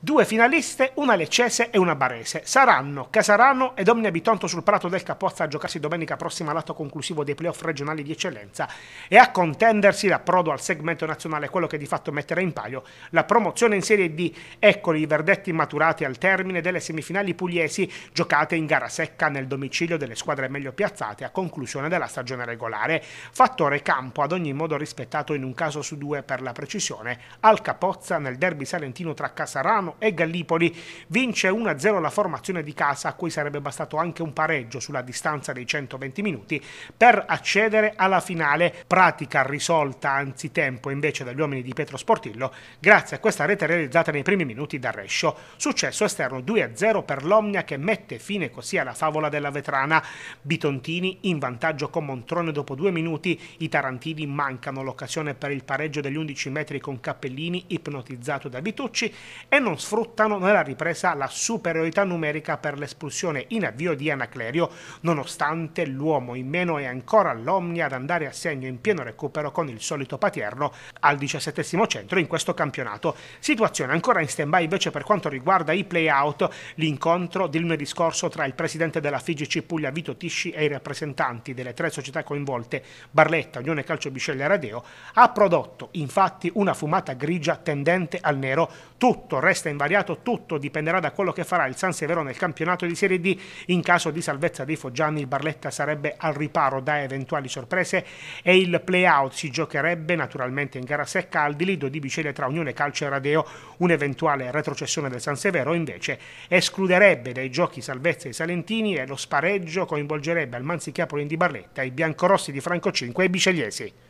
Due finaliste, una leccese e una barese. Saranno Casarano ed Omnia Bitonto sul prato del Capozza a giocarsi domenica prossima l'atto conclusivo dei playoff regionali di eccellenza e a contendersi l'approdo al segmento nazionale, quello che di fatto metterà in palio la promozione in Serie D. Eccoli i verdetti maturati al termine delle semifinali pugliesi giocate in gara secca nel domicilio delle squadre meglio piazzate a conclusione della stagione regolare. Fattore campo ad ogni modo rispettato in un caso su due per la precisione al Capozza nel derby salentino tra Casarano Milano e Gallipoli. Vince 1-0 la formazione di casa, a cui sarebbe bastato anche un pareggio sulla distanza dei 120 minuti per accedere alla finale. Pratica risolta anzitempo invece dagli uomini di Pietro Sportillo, grazie a questa rete realizzata nei primi minuti da Rescio. Successo esterno 2-0 per l'Omnia che mette fine così alla favola della vetrana. Bitontini in vantaggio con Montrone dopo due minuti. I tarantini mancano l'occasione per il pareggio degli 11 metri con Cappellini ipnotizzato da Vitucci e non sfruttano nella ripresa la superiorità numerica per l'espulsione in avvio di Anaclerio, nonostante l'uomo in meno è ancora l'Omnia ad andare a segno in pieno recupero con il solito Paterno al 17 centro in questo campionato. Situazione ancora in stand-by invece per quanto riguarda i play-out, l'incontro di lunedì scorso tra il presidente della FIGC Puglia Vito Tisci e i rappresentanti delle tre società coinvolte, Barletta, Unione Calcio Bisceglia e Radeo, ha prodotto infatti una fumata grigia tendente al nero. Tutto resta resta invariato tutto dipenderà da quello che farà il San Severo nel campionato di Serie D. In caso di salvezza dei Foggiani, il Barletta sarebbe al riparo da eventuali sorprese e il play-out si giocherebbe naturalmente in gara secca al dilido di Biceglia tra Unione Calcio e Radeo. Un'eventuale retrocessione del San Severo invece escluderebbe dai giochi salvezza i Salentini e lo spareggio coinvolgerebbe al Manzichiapoli di Barletta, i biancorossi di Franco 5 e i bicegliesi.